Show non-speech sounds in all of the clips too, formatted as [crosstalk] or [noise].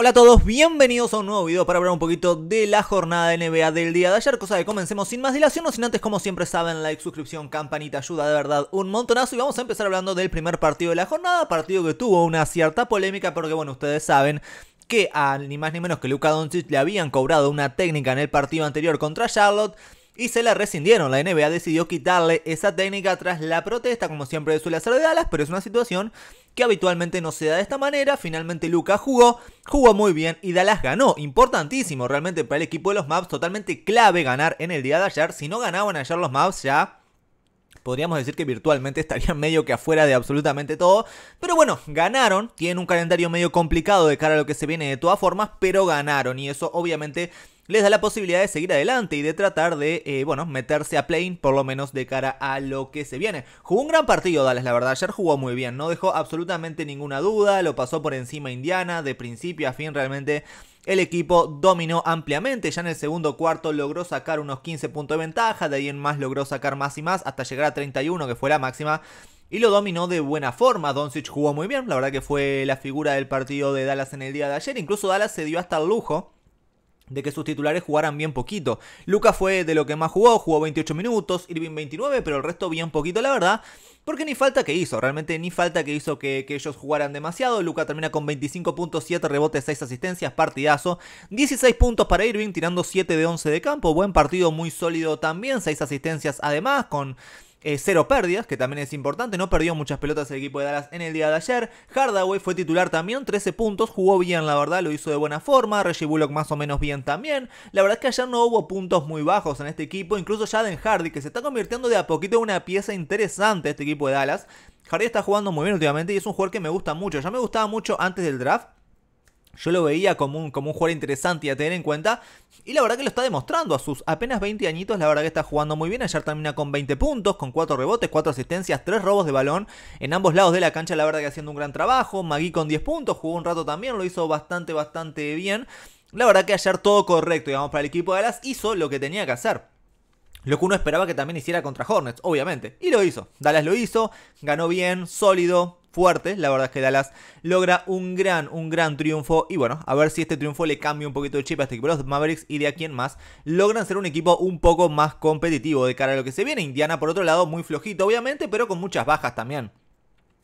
Hola a todos, bienvenidos a un nuevo video para hablar un poquito de la jornada de NBA del día de ayer, cosa que comencemos sin más dilación, no sin antes como siempre saben, like, suscripción, campanita, ayuda de verdad un montonazo y vamos a empezar hablando del primer partido de la jornada, partido que tuvo una cierta polémica porque bueno, ustedes saben que a ni más ni menos que Luka Doncic le habían cobrado una técnica en el partido anterior contra Charlotte y se la rescindieron. La NBA decidió quitarle esa técnica tras la protesta, como siempre suele hacer de Dallas, pero es una situación que habitualmente no se da de esta manera. Finalmente Luca jugó, jugó muy bien y Dallas ganó. Importantísimo realmente para el equipo de los Maps, totalmente clave ganar en el día de ayer. Si no ganaban ayer los Maps ya podríamos decir que virtualmente estarían [laughs] medio que afuera de absolutamente todo. Pero bueno, ganaron. Tienen un calendario medio complicado de cara a lo que se viene de todas formas, pero ganaron. Y eso obviamente les da la posibilidad de seguir adelante y de tratar de, eh, bueno, meterse a plane, por lo menos de cara a lo que se viene. Jugó un gran partido Dallas, la verdad, ayer jugó muy bien, no dejó absolutamente ninguna duda, lo pasó por encima Indiana, de principio a fin realmente el equipo dominó ampliamente, ya en el segundo cuarto logró sacar unos 15 puntos de ventaja, de ahí en más logró sacar más y más hasta llegar a 31 que fue la máxima y lo dominó de buena forma. Doncic jugó muy bien, la verdad que fue la figura del partido de Dallas en el día de ayer. Incluso Dallas se dio hasta el lujo de que sus titulares jugaran bien poquito. Luca fue de lo que más jugó, jugó 28 minutos, Irving 29, pero el resto bien poquito, la verdad. Porque ni falta que hizo, realmente ni falta que hizo que, ellos jugaran demasiado. Luca termina con 25.7 rebotes, 6 asistencias, partidazo. 16 puntos para Irving, tirando 7 de 11 de campo. Buen partido, muy sólido también. 6 asistencias además, con eh, cero pérdidas, que también es importante, no perdió muchas pelotas el equipo de Dallas en el día de ayer. Hardaway fue titular también, 13 puntos, jugó bien la verdad, lo hizo de buena forma, Reggie Bullock más o menos bien también. La verdad es que ayer no hubo puntos muy bajos en este equipo, incluso Jaden Hardy, que se está convirtiendo de a poquito en una pieza interesante este equipo de Dallas. Hardy está jugando muy bien últimamente y es un jugador que me gusta mucho, ya me gustaba mucho antes del draft. Yo lo veía como un, como un jugador interesante y a tener en cuenta. Y la verdad que lo está demostrando a sus apenas 20 añitos. La verdad que está jugando muy bien. Ayer termina con 20 puntos, con 4 rebotes, 4 asistencias, 3 robos de balón. En ambos lados de la cancha, la verdad que haciendo un gran trabajo. Magui con 10 puntos, jugó un rato también, lo hizo bastante, bastante bien. La verdad que ayer todo correcto, digamos, para el equipo de Dallas hizo lo que tenía que hacer. Lo que uno esperaba que también hiciera contra Hornets, obviamente. Y lo hizo. Dallas lo hizo, ganó bien, sólido, la verdad es que Dallas logra un gran, un gran triunfo. Y bueno, a ver si este triunfo le cambia un poquito de chip a este equipo los Mavericks y de aquí en más logran ser un equipo un poco más competitivo de cara a lo que se viene. Indiana, por otro lado, muy flojito, obviamente, pero con muchas bajas también.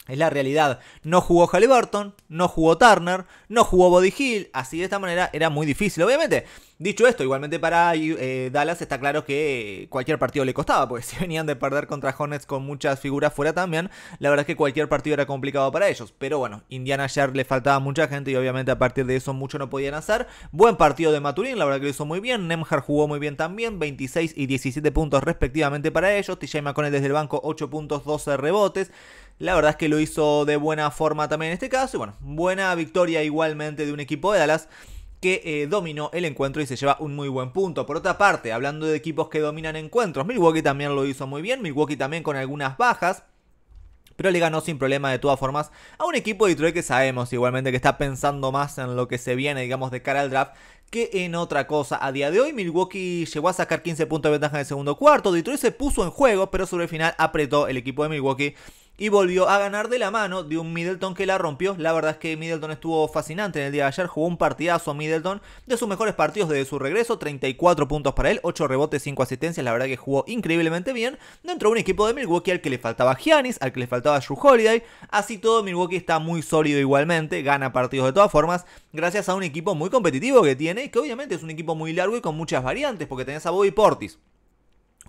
Es la realidad. No jugó Halliburton, no jugó Turner, no jugó Body Hill. Así de esta manera era muy difícil, obviamente. Dicho esto, igualmente para eh, Dallas está claro que cualquier partido le costaba, porque [laughs] si venían de perder contra Hornets con muchas figuras fuera también, la verdad es que cualquier partido era complicado para ellos. Pero bueno, Indiana ayer le faltaba mucha gente y obviamente a partir de eso mucho no podían hacer. Buen partido de Maturín, la verdad que lo hizo muy bien. Nemhar jugó muy bien también, 26 y 17 puntos respectivamente para ellos. TJ McConnell desde el banco, 8 puntos, 12 rebotes. La verdad es que lo hizo de buena forma también en este caso. Y bueno, buena victoria igualmente de un equipo de Dallas que eh, dominó el encuentro y se lleva un muy buen punto. Por otra parte, hablando de equipos que dominan encuentros, Milwaukee también lo hizo muy bien, Milwaukee también con algunas bajas. Pero le ganó sin problema de todas formas a un equipo de Detroit que sabemos igualmente que está pensando más en lo que se viene, digamos, de cara al draft que en otra cosa. A día de hoy, Milwaukee llegó a sacar 15 puntos de ventaja en el segundo cuarto. Detroit se puso en juego, pero sobre el final apretó el equipo de Milwaukee y volvió a ganar de la mano de un Middleton que la rompió. La verdad es que Middleton estuvo fascinante en el día de ayer, jugó un partidazo Middleton de sus mejores partidos desde su regreso, 34 puntos para él, 8 rebotes, 5 asistencias, la verdad que jugó increíblemente bien dentro de un equipo de Milwaukee al que le faltaba Giannis, al que le faltaba Drew Holiday, así todo Milwaukee está muy sólido igualmente, gana partidos de todas formas, gracias a un equipo muy competitivo que tiene, que obviamente es un equipo muy largo y con muchas variantes, porque tenés a Bobby Portis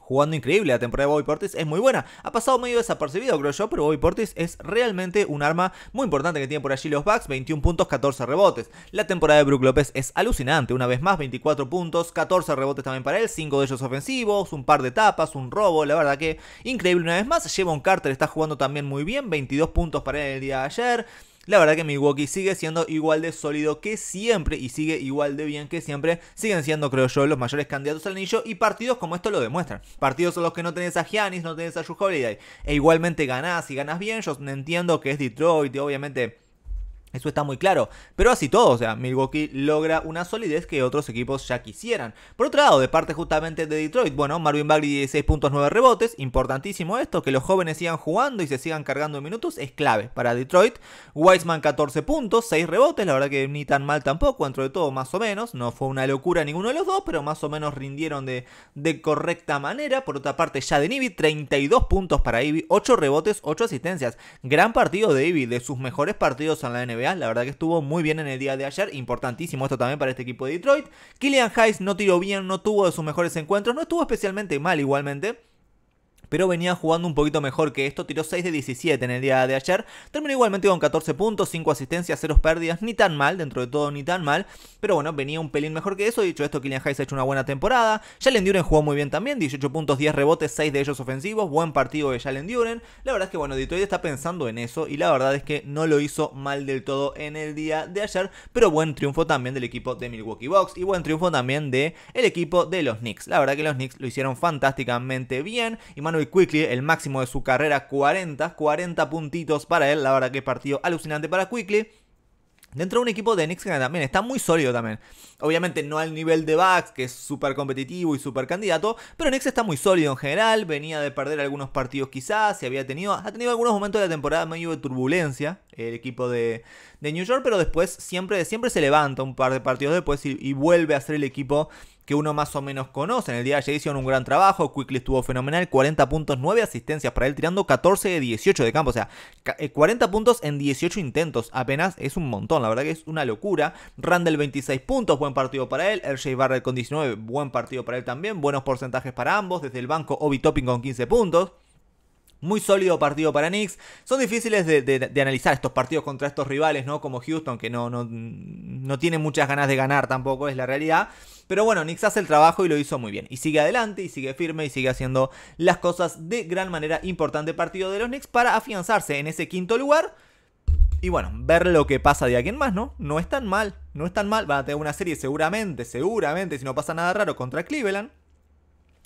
jugando increíble. La temporada de Bobby Portis es muy buena. Ha pasado medio desapercibido, creo yo, pero Bobby Portis es realmente un arma muy importante que tiene por allí los Bucks. 21 puntos, 14 rebotes. La temporada de Brook López es alucinante. Una vez más, 24 puntos, 14 rebotes también para él, 5 de ellos ofensivos, un par de tapas, un robo. La verdad que increíble una vez más. un Carter está jugando también muy bien. 22 puntos para él el día de ayer. La verdad que Milwaukee sigue siendo igual de sólido que siempre y sigue igual de bien que siempre. Siguen siendo, creo yo, los mayores candidatos al anillo y partidos como esto lo demuestran. Partidos en los que no tenés a Giannis, no tenés a Drew Holiday e igualmente ganás y ganás bien. Yo entiendo que es Detroit y obviamente eso está muy claro. Pero así todo, o sea, Milwaukee logra una solidez que otros equipos ya quisieran. Por otro lado, de parte justamente de Detroit, bueno, Marvin Bagley 16 puntos, 9 rebotes. Importantísimo esto, que los jóvenes sigan jugando y se sigan cargando en minutos es clave para Detroit. Wiseman 14 puntos, 6 rebotes, la verdad que ni tan mal tampoco, dentro de todo más o menos. No fue una locura ninguno de los dos, pero más o menos rindieron de, correcta manera. Por otra parte, ya de 32 puntos para Ivy, 8 rebotes, 8 asistencias. Gran partido de Ivy, de sus mejores partidos en la NBA la verdad que estuvo muy bien en el día de ayer. Importantísimo esto también para este equipo de Detroit. Killian Hayes no tiró bien, no tuvo de sus mejores encuentros. No estuvo especialmente mal igualmente pero venía jugando un poquito mejor que esto, tiró 6 de 17 en el día de ayer, terminó igualmente con 14 puntos, 5 asistencias, 0 pérdidas, ni tan mal, dentro de todo ni tan mal, pero bueno, venía un pelín mejor que eso, dicho esto, Kylian Hayes ha hecho una buena temporada, Jalen Duren jugó muy bien también, 18 puntos, 10 rebotes, 6 de ellos ofensivos, buen partido de Jalen Duren, la verdad es que bueno, Detroit está pensando en eso y la verdad es que no lo hizo mal del todo en el día de ayer, pero buen triunfo también del equipo de Milwaukee Bucks y buen triunfo también de el equipo de los Knicks, la verdad que los Knicks lo hicieron fantásticamente bien y Manu y Quickly, el máximo de su carrera, 40, 40 puntitos para él, la verdad que partido alucinante para Quickly. Dentro de un equipo de Knicks que también está muy sólido también. Obviamente no al nivel de Bucks, que es súper competitivo y súper candidato, pero Knicks está muy sólido en general, venía de perder algunos partidos quizás, se había tenido, ha tenido algunos momentos de la temporada medio de turbulencia el equipo de, de New York, pero después siempre, siempre se levanta un par de partidos después y vuelve a ser el equipo que uno más o menos conoce. En el día de ayer hicieron un gran trabajo, Quickly estuvo fenomenal, 40 puntos, 9 asistencias para él, tirando 14 de 18 de campo, o sea, 40 eh, puntos en 18 intentos, apenas es un montón, la verdad que es una locura. Randall 26 puntos, buen partido para él, RJ Barrett con 19, buen partido para él también, buenos porcentajes para ambos, desde el banco Obi Topping con 15 puntos. Muy sólido partido para Knicks. Son difíciles de, analizar estos partidos contra estos rivales, ¿no? Como Houston, que no, no, no tiene muchas ganas de ganar tampoco, es la realidad. Pero bueno, Knicks hace el trabajo y lo hizo muy bien. Y sigue adelante, y sigue firme, y sigue haciendo las cosas de gran manera. Importante partido de los Knicks para afianzarse en ese quinto lugar. Y bueno, ver lo que pasa de aquí en más, ¿no? No es tan mal, no es tan mal. Van a tener una serie seguramente, seguramente, si no pasa nada raro, contra Cleveland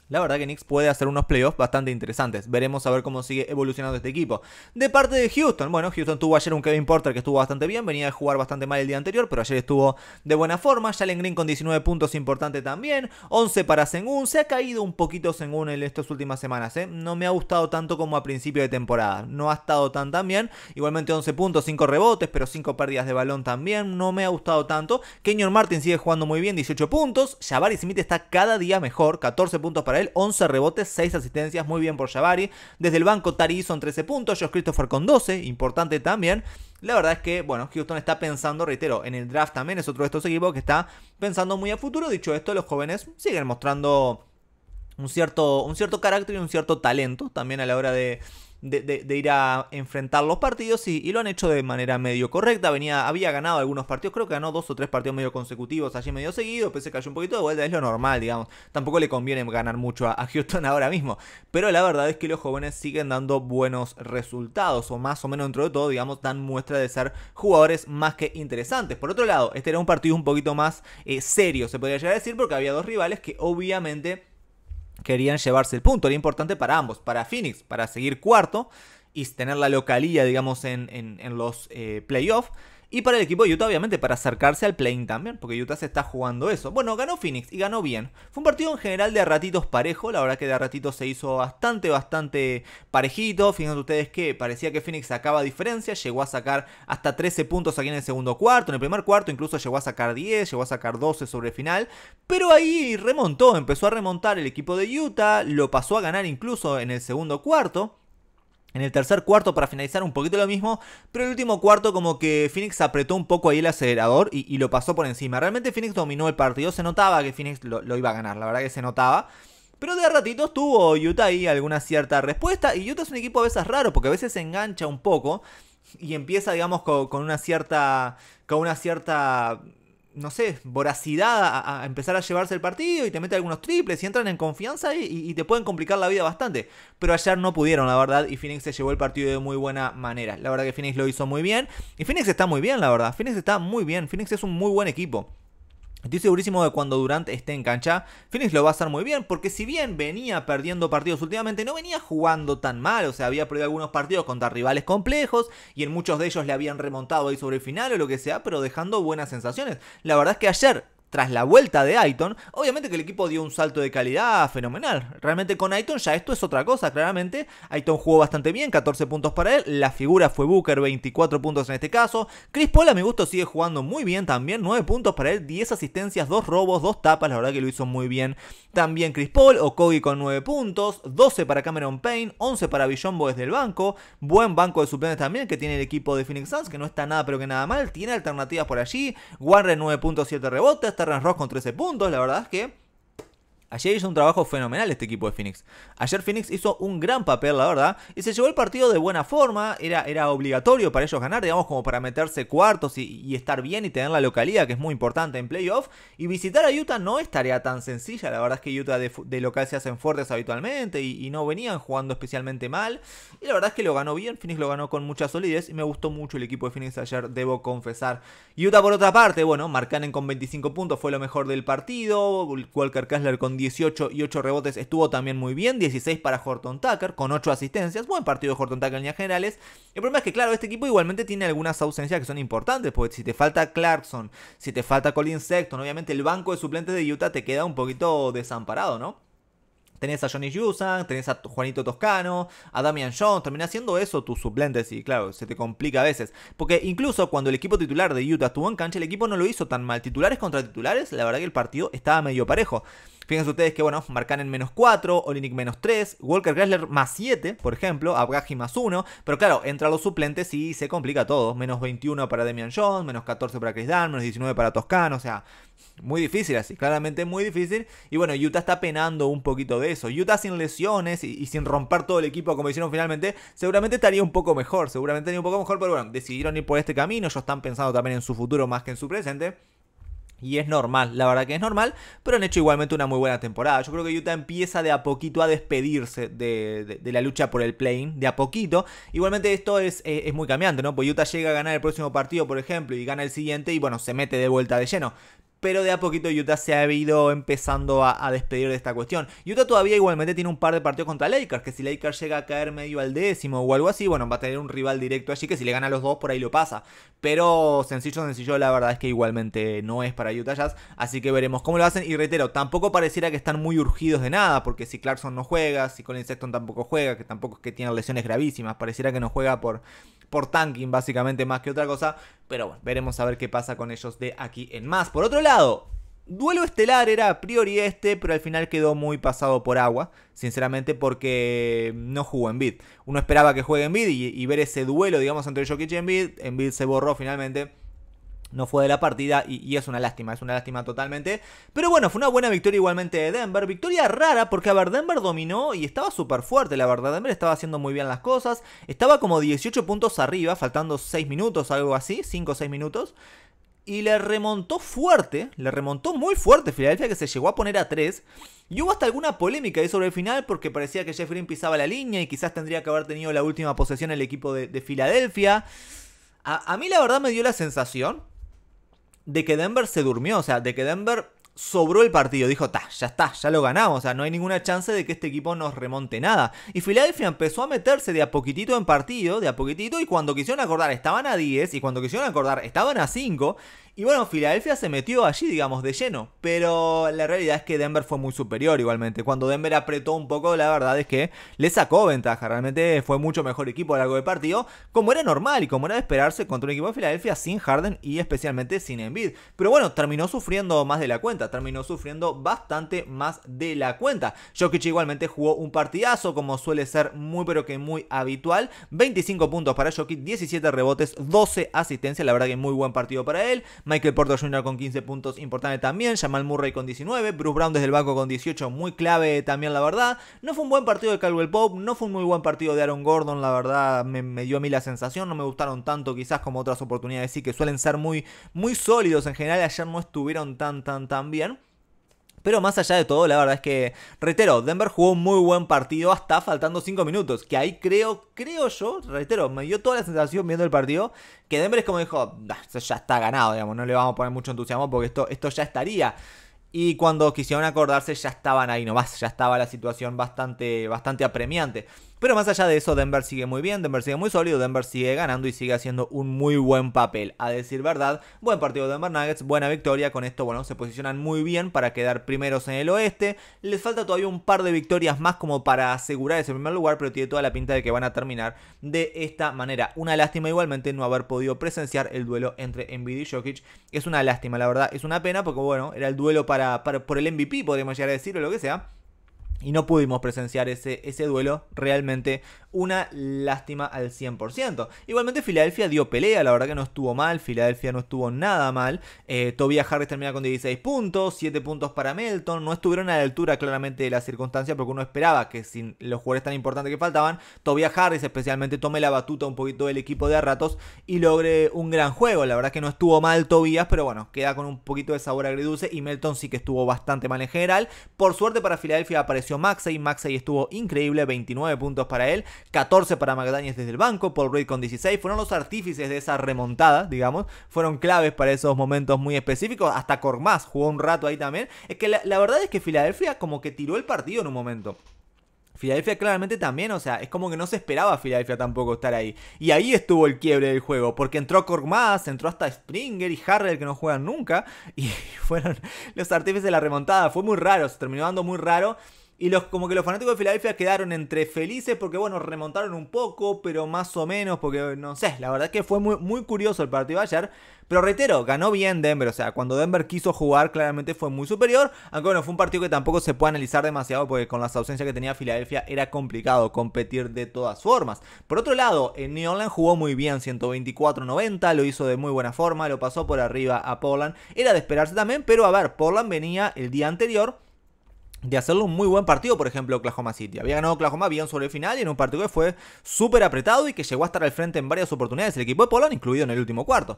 la verdad que Knicks puede hacer unos playoffs bastante interesantes. Veremos a ver cómo sigue evolucionando este equipo. De parte de Houston, bueno, Houston tuvo ayer un Kevin Porter que estuvo bastante bien, venía a jugar bastante mal el día anterior, pero ayer estuvo de buena forma. Jalen Green con 19 puntos importante también, 11 para Sengun, se ha caído un poquito Sengun en estas últimas semanas, ¿eh? no me ha gustado tanto como a principio de temporada, no ha estado tan tan bien, igualmente 11 puntos, 5 rebotes, pero 5 pérdidas de balón también, no me ha gustado tanto. Kenyon Martin sigue jugando muy bien, 18 puntos, Jabari Smith está cada día mejor, 14 puntos para 11 rebotes, 6 asistencias, muy bien por Shabari Desde el banco Tari son 13 puntos, Josh Christopher con 12, importante también. La verdad es que, bueno, Houston está pensando, reitero, en el draft también es otro de estos equipos que está pensando muy a futuro. Dicho esto, los jóvenes siguen mostrando un cierto, un cierto carácter y un cierto talento también a la hora de, de, ir a enfrentar los partidos y, lo han hecho de manera medio correcta. Venía, había ganado algunos partidos, creo que ganó dos o tres partidos medio consecutivos allí medio seguido, pese cayó un poquito de vuelta, es lo normal, digamos. Tampoco le conviene ganar mucho a, Houston [laughs] ahora mismo. Pero la verdad es que los jóvenes siguen dando buenos resultados, o más o menos dentro de todo, digamos, dan muestra de ser jugadores más que interesantes. Por otro lado, este era un partido un poquito más eh, serio, se podría llegar a decir, porque había dos rivales que obviamente querían llevarse el punto. Era importante para ambos, para Phoenix, para seguir cuarto y tener la localía, digamos, en, en, los eh, playoffs. Y para el equipo de Utah, obviamente, para acercarse al playing también, porque Utah se está jugando eso. Bueno, ganó Phoenix y ganó bien. Fue un partido en general de ratitos parejo, la verdad que de ratitos se hizo bastante, bastante parejito. Fíjense ustedes que parecía que Phoenix sacaba diferencia, llegó a sacar hasta 13 puntos aquí en el segundo cuarto, en el primer cuarto incluso llegó a sacar 10, llegó a sacar 12 sobre el final, pero ahí remontó, empezó a remontar el equipo de Utah, lo pasó a ganar incluso en el segundo cuarto. En el tercer cuarto, para finalizar, un poquito lo mismo, pero el último cuarto como que Phoenix apretó un poco ahí el acelerador y, lo pasó por encima. Realmente Phoenix dominó el partido, se notaba que Phoenix lo, iba a ganar, la verdad que se notaba. Pero de ratitos tuvo Utah ahí alguna cierta respuesta. Y Utah es un equipo a veces raro, porque a veces se engancha un poco y empieza, digamos, con una cierta. con una cierta no sé, voracidad a, empezar a llevarse el partido y te mete algunos triples y entran en confianza y, y, te pueden complicar la vida bastante. Pero ayer no pudieron, la verdad, y Phoenix se llevó el partido de muy buena manera. La verdad que Phoenix lo hizo muy bien. Y Phoenix está muy bien, la verdad. Phoenix está muy bien. Phoenix es un muy buen equipo. Estoy segurísimo de cuando Durant esté en cancha, Phoenix lo va a hacer muy bien, porque si bien venía perdiendo partidos últimamente, no venía jugando tan mal, o sea, había perdido algunos partidos contra rivales complejos, y en muchos de ellos le habían remontado ahí sobre el final o lo que sea, pero dejando buenas sensaciones. La verdad es que ayer tras la vuelta de Aiton, obviamente que el equipo dio un salto de calidad fenomenal. Realmente con Aiton ya esto es otra cosa, claramente. Aiton jugó bastante bien, 14 puntos para él. La figura fue Booker, 24 puntos en este caso. Chris Paul, a mi gusto, sigue jugando muy bien también, 9 puntos para él, 10 asistencias, 2 robos, 2 tapas. La verdad que lo hizo muy bien también Chris Paul, o Kogi con 9 puntos, 12 para Cameron Payne, 11 para Billombo desde el banco. Buen banco de suplentes también que tiene el equipo de Phoenix Suns, que no está nada pero que nada mal. Tiene alternativas por allí. Warren 9.7 rebotes, Terrence Ross con 13 puntos. La verdad es que Ayer hizo un trabajo fenomenal este equipo de Phoenix. Ayer Phoenix hizo un gran papel, la verdad, y se llevó el partido de buena forma. Era, era obligatorio para ellos ganar, digamos, como para meterse cuartos y, estar bien y tener la localidad, que es muy importante en playoff. Y visitar a Utah no es tarea tan sencilla. La verdad es que Utah de, local se hacen fuertes habitualmente y, y, no venían jugando especialmente mal. Y la verdad es que lo ganó bien. Phoenix lo ganó con mucha solidez y me gustó mucho el equipo de Phoenix ayer, debo confesar. Utah, por otra parte, bueno, Marcanen con 25 puntos fue lo mejor del partido. Walker Kessler con 18 y 8 rebotes estuvo también muy bien. 16 para Horton Tucker con 8 asistencias. Buen partido de Horton Tucker en líneas generales. El problema es que, claro, este equipo igualmente tiene algunas ausencias que son importantes. Porque si te falta Clarkson, si te falta Colin Sexton, obviamente el banco de suplentes de Utah te queda un poquito desamparado, ¿no? Tenés a Johnny Yusan, tenés a Juanito Toscano, a Damian Jones, termina haciendo eso tus suplentes y claro, se te complica a veces. Porque incluso cuando el equipo titular de Utah estuvo en cancha, el equipo no lo hizo tan mal. Titulares contra titulares, la verdad que el partido estaba medio parejo. Fíjense ustedes que, bueno, Marcan en menos 4, Olinick menos 3, Walker Gressler más 7, por ejemplo, Abgaji más 1, pero claro, entra los suplentes y se complica todo. Menos 21 para Demian Jones, menos 14 para Chris Dunn, menos 19 para Toscano, o sea, muy difícil así, claramente muy difícil. Y bueno, Utah está penando un poquito de eso. Utah sin lesiones y, y, sin romper todo el equipo como hicieron finalmente, seguramente estaría un poco mejor, seguramente estaría un poco mejor, pero bueno, decidieron ir por este camino, ellos están pensando también en su futuro más que en su presente. Y es normal, la verdad que es normal, pero han hecho igualmente una muy buena temporada. Yo creo que Utah empieza de a poquito a despedirse de, de, la lucha por el plane, de a poquito. Igualmente esto es, es, eh, es muy cambiante, ¿no? Pues Utah llega a ganar el próximo partido, por ejemplo, y gana el siguiente y bueno, se mete de vuelta de lleno pero de a poquito Utah se ha ido empezando a, despedir de esta cuestión. Utah todavía igualmente tiene un par de partidos contra Lakers, que si Lakers llega a caer medio al décimo o algo así, bueno, va a tener un rival directo allí que si le gana a los dos por ahí lo pasa. Pero sencillo, sencillo, la verdad es que igualmente no es para Utah Jazz, así que veremos cómo lo hacen. Y reitero, tampoco pareciera que están muy urgidos de nada, porque si Clarkson no juega, si Colin Sexton tampoco juega, que tampoco es que tiene lesiones gravísimas, pareciera que no juega por por tanking básicamente más que otra cosa, pero bueno, veremos a ver qué pasa con ellos de aquí en más. Por otro lado, Duelo Estelar era a priori este, pero al final quedó muy pasado por agua, sinceramente, porque no jugó en bit. Uno esperaba que juegue en y, y ver ese duelo, digamos, entre Jokic y en Envid se borró finalmente no fue de la partida y, es una lástima, es una lástima totalmente. Pero bueno, fue una buena victoria igualmente de Denver. Victoria rara porque, a ver, Denver dominó y estaba súper fuerte, la verdad. Denver estaba haciendo muy bien las cosas. Estaba como 18 puntos arriba, faltando 6 minutos, algo así, 5 o 6 minutos. Y le remontó fuerte, le remontó muy fuerte Filadelfia que se llegó a poner a 3. Y hubo hasta alguna polémica ahí sobre el final porque parecía que Jeffrey pisaba la línea y quizás tendría que haber tenido la última posesión el equipo de, Filadelfia. a mí la verdad me dio la sensación, de que Denver se durmió, o sea, de que Denver sobró el partido, dijo, ta, ya está, ya lo ganamos, o sea, no hay ninguna chance de que este equipo nos remonte nada. Y Philadelphia empezó a meterse de a poquitito en partido, de a poquitito, y cuando quisieron acordar estaban a 10, y cuando quisieron acordar estaban a 5, y bueno, Filadelfia se metió allí, digamos, de lleno. Pero la realidad es que Denver fue muy superior igualmente. Cuando Denver apretó un poco, la verdad es que le sacó ventaja. Realmente fue mucho mejor equipo a lo largo del partido, como era normal y como era de esperarse contra un equipo de Filadelfia sin Harden y especialmente sin Embiid. Pero bueno, terminó sufriendo más de la cuenta. Terminó sufriendo bastante más de la cuenta. Jokic igualmente jugó un partidazo, como suele ser muy pero que muy habitual. 25 puntos para Jokic, 17 rebotes, 12 asistencias. La verdad que muy buen partido para él. Michael Porter Jr. con 15 puntos, importante también. Jamal Murray con 19. Bruce Brown desde el banco con 18, muy clave también, la verdad. No fue un buen partido de Calwell Pope, no fue un muy buen partido de Aaron Gordon, la verdad. Me, dio a mí la sensación, no me gustaron tanto quizás como otras oportunidades, sí que suelen ser muy, muy sólidos en general. Ayer no estuvieron tan, tan, tan bien. Pero más allá de todo, la verdad es que, reitero, Denver jugó un muy buen partido hasta faltando 5 minutos. Que ahí creo, creo yo, reitero, me dio toda la sensación viendo el partido que Denver es como dijo, ya está ganado, digamos, no le vamos a poner mucho entusiasmo porque esto, esto ya estaría. Y cuando quisieron acordarse ya estaban ahí nomás, ya estaba la situación bastante, bastante apremiante. Pero más allá de eso, Denver sigue muy bien, Denver sigue muy sólido, Denver sigue ganando y sigue haciendo un muy buen papel. A decir verdad, buen partido de Denver Nuggets, buena victoria. Con esto, bueno, se posicionan muy bien para quedar primeros en el oeste. Les falta todavía un par de victorias más como para asegurar ese primer lugar, pero tiene toda la pinta de que van a terminar de esta manera. Una lástima igualmente no haber podido presenciar el duelo entre Embiid y Jokic. Es una lástima, la verdad, es una pena porque, bueno, era el duelo para, por el MVP, podríamos llegar a decirlo, lo que sea y no pudimos presenciar ese, ese duelo, realmente una lástima al 100%. Igualmente Filadelfia dio pelea, la verdad que no estuvo mal, Filadelfia no estuvo nada mal, eh, Tobias Harris termina con 16 puntos, 7 puntos para Melton, no estuvieron a la altura claramente de la circunstancia porque uno esperaba que sin los jugadores tan importantes que faltaban, Tobias Harris especialmente tome la batuta un poquito del equipo de a ratos y logre un gran juego, la verdad que no estuvo mal Tobias, pero bueno, queda con un poquito de sabor agridulce y Melton sí que estuvo bastante mal en general, por suerte para Filadelfia apareció Maxey, Maxey estuvo increíble, 29 puntos para él, 14 para McDaniels desde el banco, Paul Reed con 16, fueron los artífices de esa remontada, digamos, fueron claves para esos momentos muy específicos, hasta Cormaz jugó un rato ahí también, es que la, verdad es que Filadelfia como que tiró el partido en un momento. Filadelfia claramente también, o sea, es como que no se esperaba a Filadelfia tampoco estar ahí. Y ahí estuvo el quiebre del juego, porque entró Cormaz, entró hasta Springer y Harrell que no juegan nunca, y [laughs] fueron los artífices de la remontada. Fue muy raro, se terminó dando muy raro. Y los, como que los fanáticos de Filadelfia quedaron entre felices porque, bueno, remontaron un poco, pero más o menos, porque no sé, la verdad es que fue muy, muy curioso el partido ayer. Pero reitero, ganó bien Denver, o sea, cuando Denver quiso jugar claramente fue muy superior, aunque bueno, fue un partido que tampoco se puede analizar demasiado porque con las ausencias que tenía Filadelfia era complicado competir de todas formas. Por otro lado, en New Orleans jugó muy bien, 124-90, lo hizo de muy buena forma, lo pasó por arriba a Portland, era de esperarse también, pero a ver, Portland venía el día anterior de hacerle un muy buen partido, por ejemplo, Oklahoma City. Había ganado Oklahoma bien sobre el final y en un partido que fue súper apretado y que llegó a estar al frente en varias oportunidades el equipo de Polonia incluido en el último cuarto.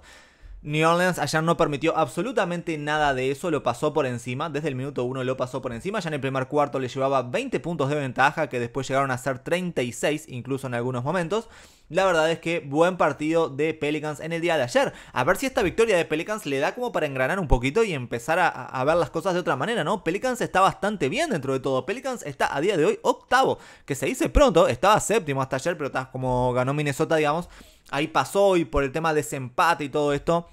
New Orleans ayer no permitió absolutamente nada de eso, lo pasó por encima, desde el minuto uno lo pasó por encima, ya en el primer cuarto le llevaba 20 puntos de ventaja que después llegaron a ser 36 incluso en algunos momentos. La verdad es que buen partido de Pelicans en el día de ayer. A ver si esta victoria de Pelicans le da como para engranar un poquito y empezar a, a ver las cosas de otra manera, ¿no? Pelicans está bastante bien dentro de todo. Pelicans está a día de hoy octavo, que se dice pronto, estaba séptimo hasta ayer, pero como ganó Minnesota, digamos, ahí pasó y por el tema de empate y todo esto,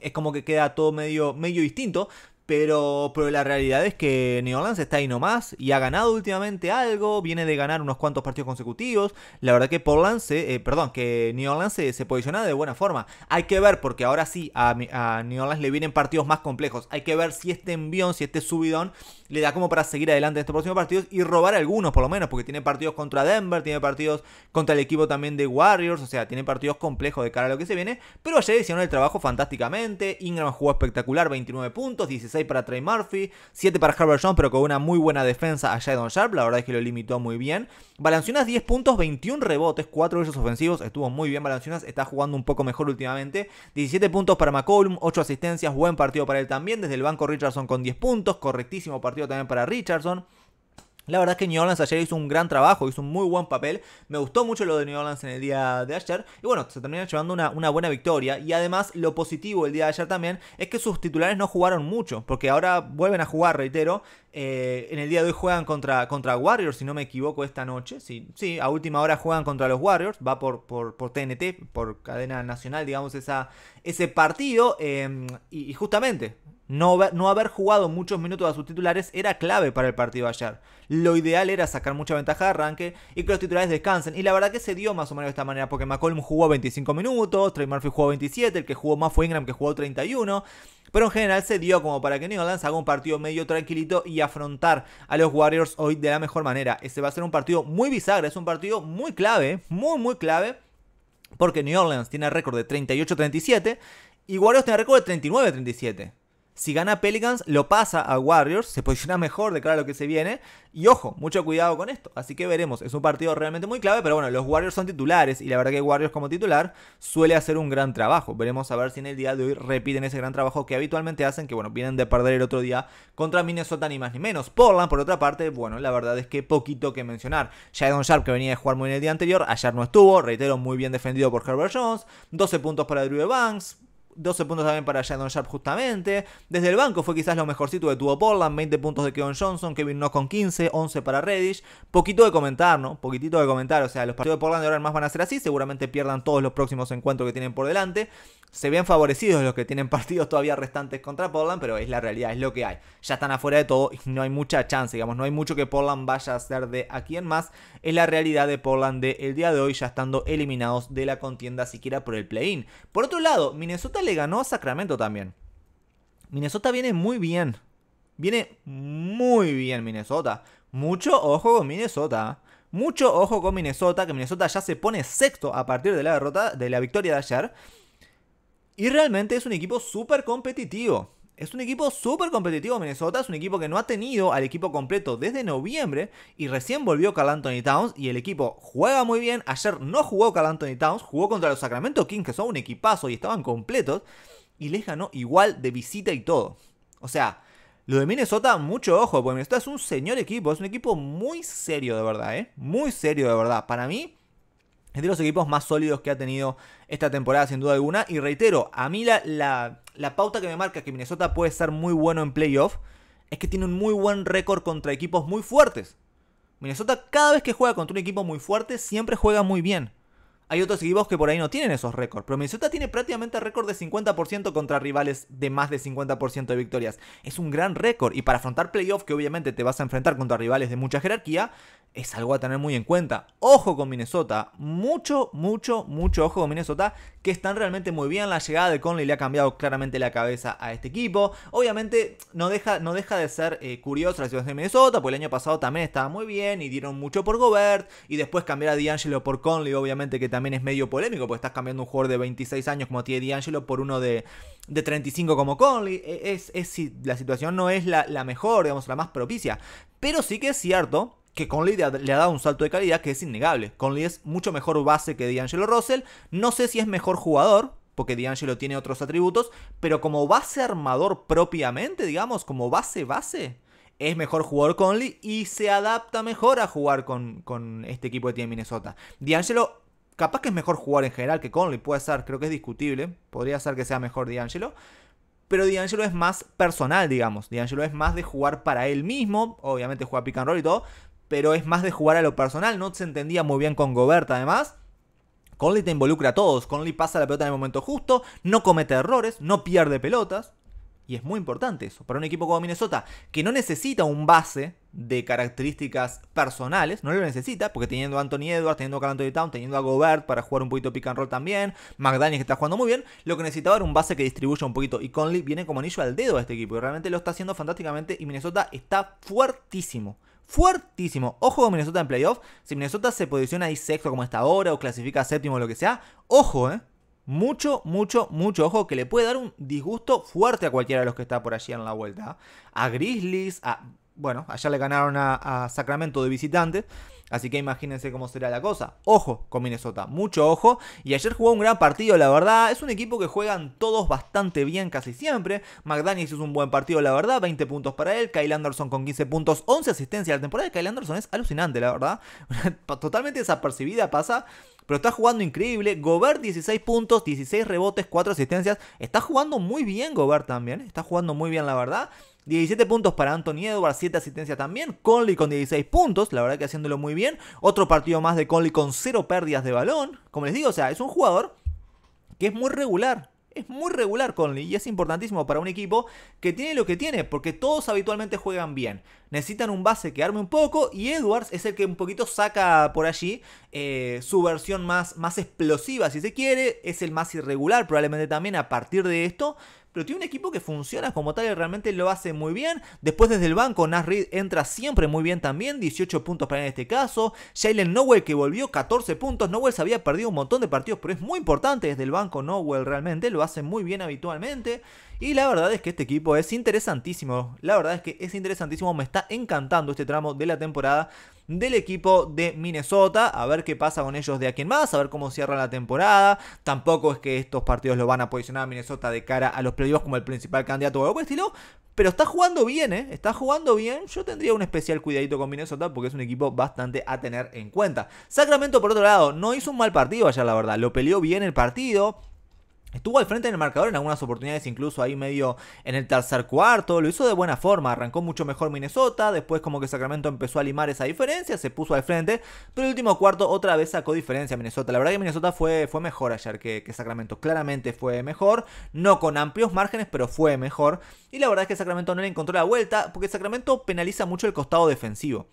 es como que queda todo medio, medio distinto. Pero, pero la realidad es que New Orleans está ahí nomás y ha ganado últimamente algo, viene de ganar unos cuantos partidos consecutivos. La verdad que eh, perdón, que New Orleans se, posiciona de buena forma. Hay que ver, porque ahora sí a, a, New Orleans le vienen partidos más complejos. Hay que ver si este envión, si este subidón le da como para seguir adelante en estos próximos partidos y robar algunos por lo menos, porque tiene partidos contra Denver, tiene partidos contra el equipo también de Warriors, o sea, tiene partidos complejos de cara a lo que se viene. Pero ayer hicieron el trabajo fantásticamente. Ingram jugó espectacular, 29 puntos, 16 para Trey Murphy, 7 para Herbert Jones, pero con una muy buena defensa a Jadon Sharp, la verdad es que lo limitó muy bien. Balancionas, 10 puntos, 21 rebotes, 4 de esos ofensivos, estuvo muy bien balancionas. está jugando un poco mejor últimamente. 17 puntos para McCollum, 8 asistencias, buen partido para él también, desde el banco Richardson con 10 puntos, correctísimo partido también para Richardson. La verdad es que New Orleans ayer hizo un gran trabajo, hizo un muy buen papel. Me gustó mucho lo de New Orleans en el día de ayer. Y bueno, se termina llevando una, buena victoria. Y además, lo positivo el día de ayer también es que sus titulares no jugaron mucho. Porque ahora vuelven a jugar, reitero. Eh, en el día de hoy juegan contra, contra Warriors, si no me equivoco, esta noche. Sí, sí, a última hora juegan contra los Warriors. Va por, por, TNT, por cadena nacional, digamos, esa, ese partido. Eh, y justamente, no, haber jugado muchos minutos a sus titulares era clave para el partido ayer. Lo ideal era sacar mucha ventaja de arranque y que los titulares descansen. Y la verdad que se dio más o menos de esta manera, porque McCollum jugó 25 minutos, Trey Murphy jugó 27, el que jugó más fue Ingram, que jugó 31. Pero en general se dio como para que New Orleans haga un partido medio tranquilito y afrontar a los Warriors hoy de la mejor manera. Ese va a ser un partido muy bisagra, es un partido muy clave, muy, muy clave. Porque New Orleans tiene récord de 38-37 y Warriors tiene récord de 39-37. Si gana Pelicans, lo pasa a Warriors, se posiciona mejor de cara a lo que se viene. Y ojo, mucho cuidado con esto. Así que veremos. Es un partido realmente muy clave, pero bueno, los Warriors son titulares y la verdad que Warriors como titular suele hacer un gran trabajo. Veremos a ver si en el día de hoy repiten ese gran trabajo que habitualmente hacen, que bueno, vienen de perder el otro día contra Minnesota ni más ni menos. Portland, por otra parte, bueno, la verdad es que poquito que mencionar. Jadon Sharp, que venía de jugar muy bien el día anterior, ayer no estuvo, reitero, muy bien defendido por Herbert Jones. 12 puntos para Drew Banks 12 puntos también para Jadon Sharp justamente. Desde el banco fue quizás lo mejorcito que tuvo Portland, 20 puntos de Keon Johnson, Kevin Knox con 15, 11 para Reddish. Poquito de comentar, ¿no? Poquitito de comentar, o sea, los partidos de Portland de ahora más van a ser así, seguramente pierdan todos los próximos encuentros que tienen por delante. Se ven favorecidos los que tienen [laughs] partidos todavía restantes contra Portland, pero es la realidad, es lo que hay. Ya están afuera de todo y no hay mucha chance, digamos, no hay mucho que Portland vaya a hacer de aquí en más. Es la realidad de Portland del día de hoy, ya estando eliminados de la contienda siquiera por el play-in. Por otro lado, Minnesota ganó Sacramento también. Minnesota viene muy bien. Viene muy bien Minnesota. Mucho ojo con Minnesota. Mucho ojo con Minnesota, que Minnesota ya se pone sexto a partir de la derrota, de la victoria de ayer. Y realmente es un equipo súper competitivo. Es un equipo súper competitivo Minnesota, es un equipo que no ha tenido al equipo completo desde noviembre y recién volvió Carl Anthony Towns y el equipo juega muy bien. Ayer no jugó Carl Anthony Towns, jugó contra los Sacramento Kings que son un equipazo y estaban completos y les ganó igual de visita y todo. O sea, lo de Minnesota, mucho ojo, porque Minnesota es un señor equipo, es un equipo muy serio de verdad, ¿eh? Muy serio de verdad. Para mí, es de los equipos más sólidos que ha tenido esta temporada, sin duda alguna. Y reitero, a mí la, la, pauta que me marca que Minnesota puede ser muy bueno en playoff es que tiene un muy buen récord contra equipos muy fuertes. Minnesota cada vez que juega contra un equipo muy fuerte siempre juega muy bien. Hay otros equipos que por ahí no tienen esos récords, pero Minnesota tiene prácticamente récord de 50% contra rivales de más de 50% de victorias. Es un gran récord y para afrontar playoffs que obviamente te vas a enfrentar contra rivales de mucha jerarquía, es algo a tener muy en cuenta. Ojo con Minnesota, mucho, mucho, mucho ojo con Minnesota, que están realmente muy bien. La llegada de Conley le ha cambiado claramente la cabeza a este equipo. Obviamente no deja, no deja de ser eh, curiosa la situación de Minnesota, porque el año pasado también estaba muy bien y dieron mucho por Gobert, y después cambiar a D'Angelo por Conley, obviamente que también es medio polémico, porque estás cambiando un jugador de 26 años como tiene D'Angelo por uno de, 35 como Conley. E, es, la situación no es la, la mejor, digamos, la más propicia. Pero sí que es cierto que Conley le ha, dado un salto de calidad que es innegable. Conley es mucho mejor base que D'Angelo Russell. No sé si es mejor jugador, porque D'Angelo tiene otros atributos, pero como base armador propiamente, digamos, como base base, es mejor jugador Conley y se adapta mejor a jugar con, este equipo de tiene Minnesota. D'Angelo capaz que es mejor jugar en general que Conley, puede ser, creo que es discutible, podría ser que sea mejor D'Angelo. Pero D'Angelo es más personal, digamos. D'Angelo es más de jugar para él mismo. Obviamente juega pick and roll y todo pero es más de jugar a lo personal. No se entendía muy bien con Gobert, además. Conley te involucra a todos. Conley pasa la pelota en el momento justo, no comete errores, no pierde pelotas. Y es muy importante eso. Para un equipo como Minnesota, que no necesita un base de características personales, no lo necesita, porque teniendo a Anthony Edwards, teniendo a Anthony Town, teniendo a Gobert para jugar un poquito pick and roll también, McDaniel que está jugando muy bien, lo que necesitaba era un base que distribuya un poquito. Y Conley viene como anillo al dedo a este equipo, y realmente lo está haciendo fantásticamente. Y Minnesota está fuertísimo fuertísimo. Ojo con Minnesota en playoff. Si Minnesota se posiciona ahí sexto como está ahora o clasifica séptimo o lo que sea, ojo, ¿eh? Mucho, mucho, mucho ojo que le puede dar un disgusto fuerte a cualquiera de los que está por allí en la vuelta. ¿ah? A Grizzlies, a... Bueno, allá le ganaron a, a Sacramento de visitantes. Así que imagínense cómo será la cosa. Ojo con Minnesota, mucho ojo. Y ayer jugó un gran partido, la verdad. Es un equipo que juegan todos bastante bien casi siempre. McDaniels hizo un buen partido, la verdad. 20 puntos para él. Kyle Anderson con 15 puntos, 11 asistencias. La temporada de Kyle Anderson es alucinante, la verdad. [laughs] Totalmente desapercibida pasa pero está jugando increíble. Gobert 16 puntos, 16 rebotes, 4 asistencias. Está jugando muy bien Gobert también, ¿eh? está jugando muy bien la verdad. 17 puntos para Anthony Edwards, 7 asistencias también. Conley con 16 puntos, la verdad que haciéndolo muy bien. Otro partido más de Conley con 0 pérdidas de balón. Como les digo, o sea, es un jugador que es muy regular es muy regular Conley y es importantísimo para un equipo que tiene lo que tiene, porque todos habitualmente juegan bien. Necesitan un base que arme un poco y Edwards es el que un poquito saca por allí eh, su versión más, más explosiva, si se quiere, es el más irregular probablemente también a partir de esto, pero tiene un equipo que funciona como tal y realmente lo hace muy bien. Después desde el banco, Reed entra siempre muy bien también, 18 puntos para en este caso. Jalen Nowell que volvió 14 puntos, Nowell se había perdido un montón de partidos, pero es muy importante desde el banco Nowell realmente, lo hace muy bien habitualmente. Y la verdad es que este equipo es interesantísimo, la verdad es que es interesantísimo, me está encantando este tramo de la temporada del equipo de Minnesota. A ver qué pasa con ellos de aquí en más, a ver cómo cierra la temporada. Tampoco es que estos partidos lo van a posicionar a Minnesota de cara a los playoffs como el principal candidato o algo por estilo. Pero está jugando bien, ¿eh? Está jugando bien. Yo tendría un especial cuidadito con Minnesota porque es un equipo bastante a tener en cuenta. Sacramento, por otro lado, no hizo un mal partido allá, la verdad. Lo peleó bien el partido. Estuvo al frente en el marcador en algunas oportunidades, incluso ahí medio en el tercer cuarto. Lo hizo de buena forma, arrancó mucho mejor Minnesota. Después, como que Sacramento empezó a limar esa diferencia, se puso al frente. Pero el último cuarto otra vez sacó diferencia Minnesota. La verdad que Minnesota fue, fue mejor ayer que, que Sacramento. Claramente fue mejor, no con amplios márgenes, pero fue mejor. Y la verdad es que Sacramento no le encontró la vuelta, porque Sacramento penaliza mucho el costado defensivo.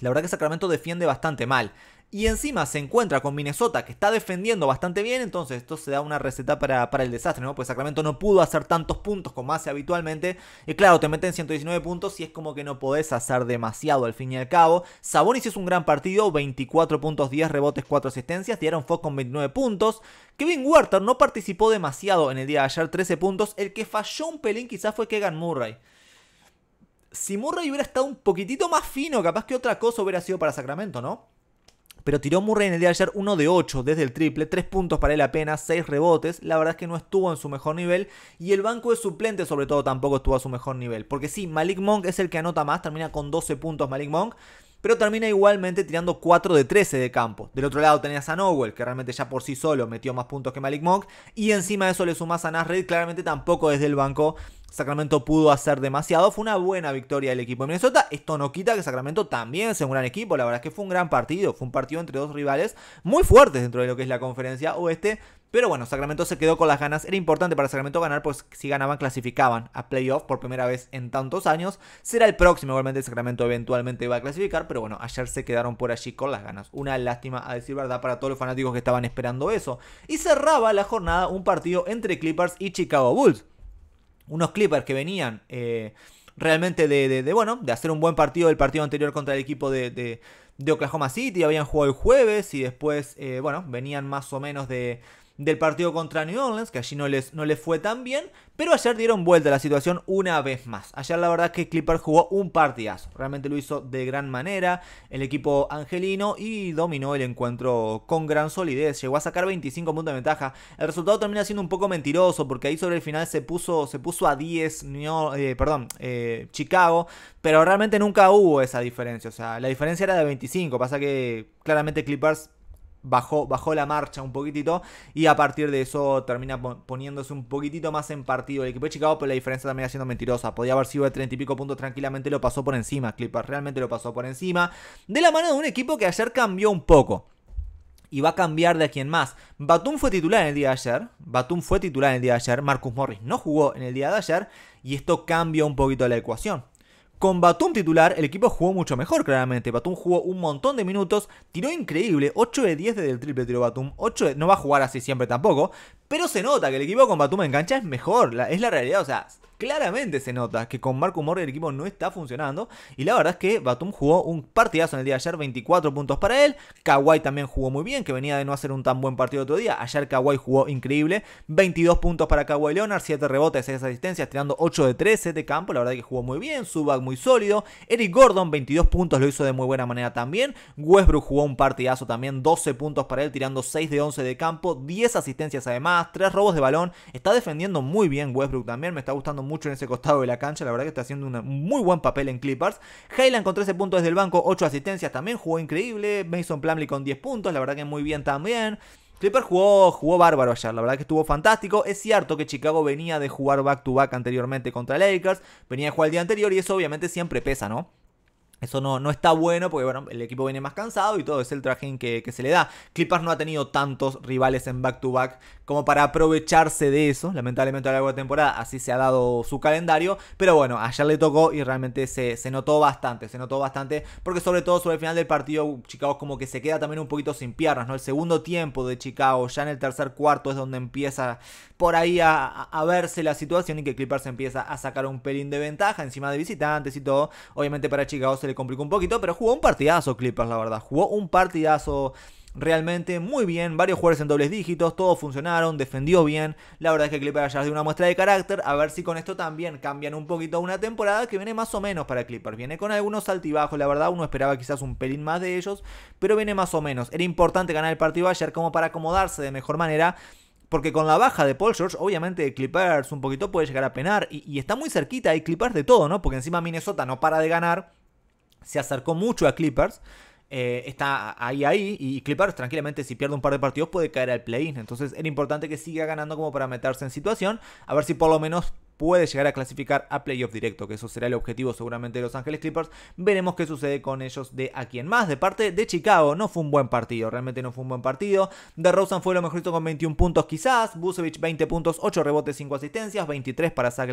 La verdad que Sacramento defiende bastante mal y encima se encuentra con Minnesota que está defendiendo bastante bien, entonces esto se da una receta para, el desastre, ¿no? Pues Sacramento no pudo hacer tantos puntos como hace habitualmente, y claro, te meten 119 puntos y es como que no podés hacer demasiado al fin y al cabo. Sabonis es un gran partido, 24 puntos, 10 rebotes, 4 asistencias, tiraron Fox con 29 puntos. Kevin Werther no participó demasiado en el día de ayer, 13 puntos, el que falló un pelín quizás fue Kegan Murray si Murray hubiera estado un poquitito más fino, capaz que otra cosa hubiera sido para Sacramento, ¿no? pero tiró Murray en el día de ayer 1 de 8 desde el triple, 3 puntos para él apenas, 6 rebotes, la verdad es que no estuvo en su mejor nivel y el banco de suplente, sobre todo tampoco estuvo a su mejor nivel, porque sí, Malik Monk es el que anota más, termina con 12 puntos Malik Monk, pero termina igualmente tirando 4 de 13 de campo. Del otro lado tenías a Nowell, que realmente ya por sí solo metió más puntos que Malik Monk, y encima de eso le sumas a Nasred, claramente tampoco desde el banco Sacramento pudo hacer demasiado. Fue una buena victoria del equipo de Minnesota. Esto no quita que Sacramento también sea un gran equipo. La verdad es que fue un gran partido. Fue un partido entre dos rivales muy fuertes dentro de lo que es la conferencia oeste. Pero bueno, Sacramento se quedó con las ganas. Era importante para Sacramento ganar, pues si ganaban, clasificaban a playoff por primera vez en tantos años. Será el próximo, igualmente Sacramento eventualmente va a clasificar. Pero bueno, ayer se quedaron por allí con las ganas. Una lástima, a decir verdad, para todos los fanáticos que estaban esperando eso. Y cerraba la jornada un partido entre Clippers y Chicago Bulls unos Clippers que venían eh, realmente de, bueno, de hacer un buen partido del partido anterior contra el equipo de, Oklahoma City, habían jugado el jueves y después, eh, bueno, venían más o menos de, del partido contra New Orleans, que allí no les, no fue tan bien, pero ayer dieron vuelta la situación una vez más. Ayer la verdad que Clipper jugó un partidazo, realmente lo hizo de gran manera el equipo angelino y dominó el encuentro con gran solidez, llegó a sacar 25 puntos de ventaja. El resultado termina siendo un poco mentiroso porque ahí sobre el final se puso, se puso a 10, eh, perdón, eh, Chicago, pero realmente nunca hubo esa diferencia, o sea, la diferencia era de 25, pasa que claramente Clippers bajó, la marcha un poquitito y a partir de eso termina poniéndose un poquitito más en partido el equipo de Chicago, pero la diferencia también siendo mentirosa. Podía haber sido de 30 y pico puntos tranquilamente, lo pasó por encima. Clipper realmente lo pasó por encima. De la mano de un equipo que ayer cambió un poco y va a cambiar de aquí quien más. Batum fue titular en el día de ayer. Batum fue titular en el día de ayer. Marcus Morris no jugó en el día de ayer. Y esto cambia un poquito la ecuación. Con Batum titular, el equipo jugó mucho mejor, claramente. Batum jugó un montón de minutos, tiró increíble, 8 de 10 desde el triple tiro Batum, 8 de... no va a jugar así siempre tampoco, pero se nota que el equipo con Batum en cancha es mejor, es la realidad, o sea, claramente se nota que con Marco Morgan el equipo no está funcionando. Y la verdad es que Batum jugó un partidazo en el día de ayer, 24 puntos para él. Kawhi también jugó muy bien, que venía de no hacer un tan buen partido otro día. Ayer Kawhi jugó increíble, 22 puntos para Kawhi Leonard, 7 rebotes, 6 asistencias, tirando 8 de 13 de campo. La verdad es que jugó muy bien, Subak muy sólido. Eric Gordon, 22 puntos, lo hizo de muy buena manera también. Westbrook jugó un partidazo también, 12 puntos para él, tirando 6 de 11 de campo, 10 asistencias además, 3 robos de balón. Está defendiendo muy bien Westbrook también, me está gustando mucho en ese costado de la cancha. La verdad que está haciendo un muy buen papel en Clippers. Hayland con 13 puntos desde el banco, 8 asistencias también, jugó increíble. Mason Plumley con 10 puntos, la verdad que muy bien también. Clippers jugó, jugó bárbaro ayer, la verdad que estuvo fantástico. Es cierto que Chicago venía de jugar back to back anteriormente contra Lakers, venía de jugar el día anterior y eso obviamente siempre pesa, ¿no? Eso no, no, está bueno porque bueno, el equipo viene más cansado y todo es el traje que, se le da. Clippers no ha tenido tantos rivales en back-to-back como para aprovecharse de eso. Lamentablemente a lo largo de la temporada así se ha dado su calendario. Pero bueno, ayer le tocó y realmente se, notó bastante. Se notó bastante porque sobre todo sobre el final del partido Chicago como que se queda también un poquito sin piernas. ¿no? El segundo tiempo de Chicago ya en el tercer cuarto es donde empieza por ahí a, verse la situación y que Clippers empieza a sacar un pelín de ventaja encima de visitantes y todo. Obviamente para Chicago se se le complicó un poquito, pero jugó un partidazo Clippers, la verdad. Jugó un partidazo realmente muy bien. Varios jugadores en dobles dígitos, todos funcionaron, defendió bien. La verdad es que Clippers ya dio una muestra de carácter. A ver si con esto también cambian un poquito una temporada que viene más o menos para Clippers. Viene con algunos altibajos, la verdad. Uno esperaba quizás un pelín más de ellos, pero viene más o menos. Era importante ganar el partido ayer como para acomodarse de mejor manera. Porque con la baja de Paul George, obviamente Clippers un poquito puede llegar a penar. Y, y está muy cerquita, hay Clippers de todo, ¿no? Porque encima Minnesota no para de ganar se acercó mucho a Clippers. Eh, está ahí ahí y Clippers tranquilamente si pierde un par de partidos puede caer al play-in. Entonces era importante que siga ganando como para meterse en situación, a ver si por lo menos puede llegar a clasificar a playoff directo, que eso será el objetivo seguramente de Los Ángeles Clippers. Veremos qué sucede con ellos de aquí en más. De parte de Chicago, no fue un buen partido, realmente no fue un buen partido. De Rosen fue lo mejorito con 21 puntos quizás, Busevich 20 puntos, 8 rebotes, 5 asistencias, 23 para Zach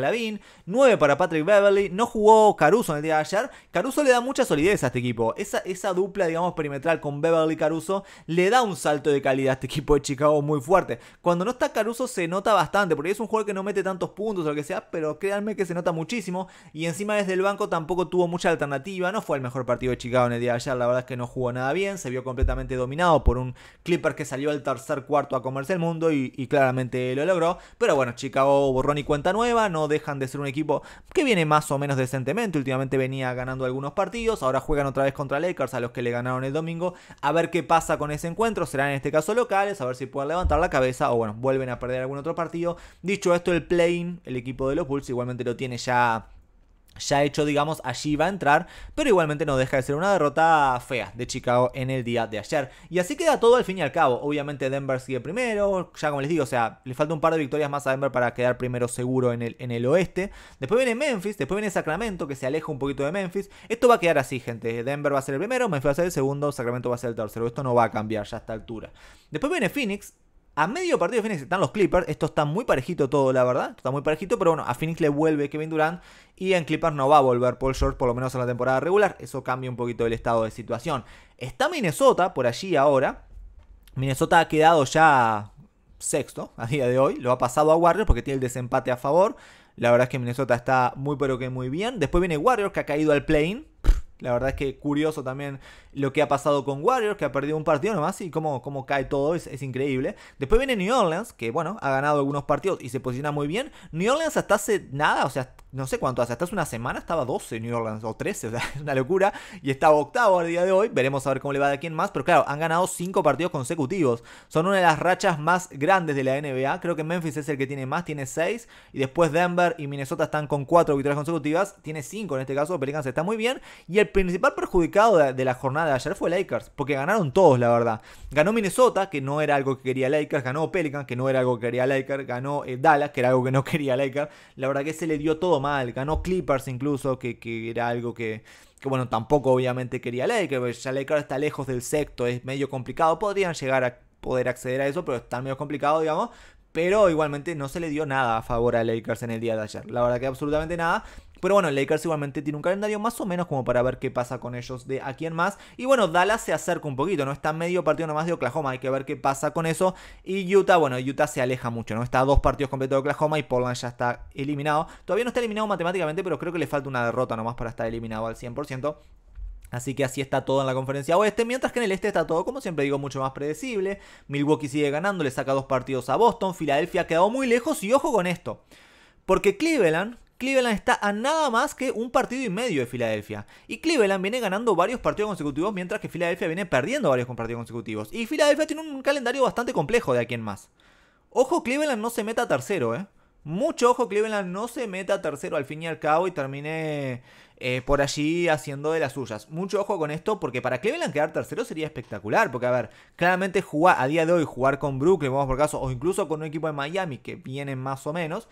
9 para Patrick Beverly, no jugó Caruso en el día de ayer. Caruso le da mucha solidez a este equipo. Esa, esa dupla, digamos, perimetral con Beverly y Caruso le da un salto de calidad a este equipo de Chicago muy fuerte. Cuando no está Caruso se nota bastante, porque es un jugador que no mete tantos puntos o lo que sea pero créanme que se nota muchísimo. Y encima desde el banco tampoco tuvo mucha alternativa. No fue el mejor partido de Chicago en el día de ayer. La verdad es que no jugó nada bien. Se vio completamente dominado por un Clipper que salió al tercer cuarto a comerse el mundo y, claramente lo logró. Pero bueno, Chicago borrón y cuenta nueva. No dejan de ser un equipo que viene más o menos decentemente. Últimamente venía ganando algunos partidos. Ahora juegan otra vez contra Lakers a los que le ganaron el domingo. A ver qué pasa con ese encuentro. Serán en este caso locales. A ver si pueden levantar la cabeza o bueno, vuelven a perder algún otro partido. Dicho esto, el play el equipo de los Bulls, igualmente lo tiene ya ya hecho, digamos, allí va a entrar, pero igualmente no deja de ser una derrota fea de Chicago en el día de ayer. Y así queda todo al fin y al cabo. Obviamente Denver sigue primero, ya como les digo, o sea, le falta un par de victorias más a Denver para quedar primero seguro en el, en el oeste. Después viene Memphis, después viene Sacramento, que se aleja un poquito de Memphis. Esto va a quedar así, gente. Denver va a ser el primero, Memphis va a ser el segundo, Sacramento va a ser el tercero. Esto no va a cambiar ya a esta altura. Después viene Phoenix, a medio partido de están los Clippers. Esto está muy parejito todo, la verdad. Está muy parejito, pero bueno, a Phoenix le vuelve Kevin Durant y en Clippers no va a volver Paul George, por lo menos en la temporada regular. Eso cambia un poquito el estado de situación. Está Minnesota por allí ahora. Minnesota ha quedado ya sexto a día de hoy. Lo ha pasado a Warriors porque tiene el desempate a favor. La verdad es que Minnesota está muy pero que muy bien. Después viene Warriors que ha caído al plane. La verdad es que curioso también lo que ha pasado con Warriors, que ha perdido un partido nomás y cómo, cómo cae todo, es, es, increíble. Después viene New Orleans, que bueno, ha ganado algunos partidos y se posiciona muy bien. New Orleans hasta hace nada, o sea, no sé cuánto hace, hasta hace una semana estaba 12 New Orleans o 13, o sea, es [laughs] una locura. Y estaba octavo al día de hoy, veremos a ver cómo le va de aquí en más, pero claro, han ganado 5 partidos consecutivos. Son una de las rachas más grandes de la NBA, creo que Memphis es el que tiene más, tiene 6, y después Denver y Minnesota están con 4 victorias consecutivas, tiene 5 en este caso, Pelicans está muy bien, y el principal perjudicado de la jornada de ayer fue Lakers, porque ganaron todos, la verdad. Ganó Minnesota, que no era algo que quería Lakers, ganó Pelican, que no era algo que quería Lakers, ganó eh, Dallas, que era algo que no [laughs] quería Lakers. La verdad que se le dio todo mal, ganó Clippers incluso, que, era algo que, que bueno, tampoco obviamente quería Lakers, ya Lakers está lejos del sexto, es medio complicado, podrían llegar a poder acceder a eso, pero está medio complicado, digamos, pero igualmente no se le dio nada a favor a Lakers en el día de ayer. La verdad que absolutamente nada. Pero bueno, Lakers igualmente tiene un calendario más o menos como para ver qué pasa con ellos de aquí en más. Y bueno, Dallas se acerca un poquito, ¿no? Está medio partido nomás de Oklahoma, hay que ver qué pasa con eso. Y Utah, bueno, Utah se aleja mucho, ¿no? Está a dos partidos completos de Oklahoma y Portland ya está eliminado. Todavía no está eliminado matemáticamente, pero creo que le falta una derrota nomás para estar eliminado al 100%. Así que así está todo en la conferencia oeste, mientras que en el este está todo, como siempre digo, mucho más predecible. Milwaukee sigue ganando, le saca dos partidos a Boston, Filadelfia ha quedado muy lejos y ojo con esto. Porque Cleveland, Cleveland está a nada más que un partido y medio de Filadelfia. Y Cleveland viene ganando varios partidos consecutivos, mientras que Filadelfia viene perdiendo varios partidos consecutivos. Y Filadelfia tiene un calendario bastante complejo de aquí en más. Ojo, Cleveland no se meta tercero, ¿eh? Mucho ojo, Cleveland no se meta tercero al fin y al cabo y termine eh, por allí haciendo de las suyas. Mucho ojo con esto, porque para Cleveland quedar tercero sería espectacular. Porque, a ver, claramente jugar a día de hoy, jugar con Brooklyn, vamos por caso, o incluso con un equipo de Miami que viene más o menos,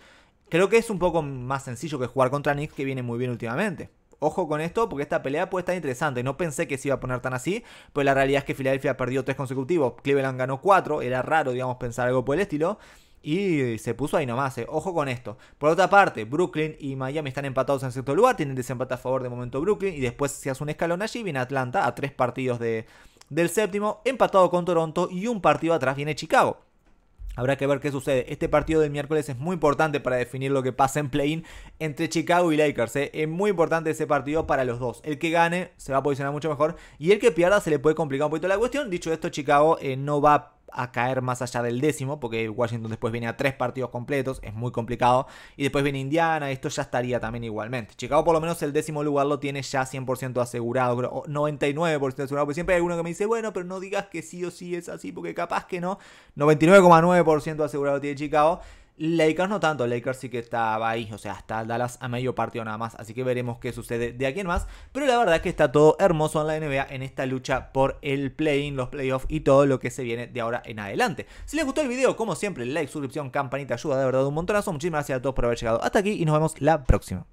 Creo que es un poco más sencillo que jugar contra Knicks que viene muy bien últimamente. Ojo con esto porque esta pelea puede estar interesante. No pensé que se iba a poner tan así, pero la realidad es que Filadelfia perdió tres consecutivos. Cleveland ganó cuatro. Era raro, digamos, pensar algo por el estilo. Y se puso ahí nomás, eh. ojo con esto. Por otra parte, Brooklyn y Miami están empatados en sexto lugar, tienen desempate a favor de momento Brooklyn y después se hace un escalón allí, viene Atlanta a tres partidos del séptimo, empatado con Toronto y un partido atrás viene Chicago. Habrá que ver qué sucede. Este partido del miércoles es muy importante para definir lo que pasa en play-in entre Chicago y Lakers. ¿eh? Es muy importante ese partido para los dos. El que gane se va a posicionar mucho mejor y el que pierda se le puede complicar un poquito la cuestión. Dicho esto, Chicago eh, no va a a caer más allá del décimo, porque Washington después viene a tres partidos completos, es muy complicado. Y después viene Indiana, esto ya estaría también igualmente. Chicago por lo menos el décimo lugar lo tiene ya 100% asegurado, 99% asegurado, porque siempre hay alguno que me dice, bueno, pero no digas que sí o sí es así, porque capaz que no. 99,9% asegurado tiene Chicago. Lakers no tanto, Lakers sí que estaba ahí, o sea, hasta Dallas a medio partido nada más, así que veremos qué sucede de aquí en más, pero la verdad es que está todo hermoso en la NBA en esta lucha por el play-in, los playoffs y todo lo que se viene de ahora en adelante. Si les gustó el video, como siempre, like, suscripción, campanita, ayuda de verdad un montonazo, muchísimas gracias a todos por haber llegado hasta aquí y nos vemos la próxima.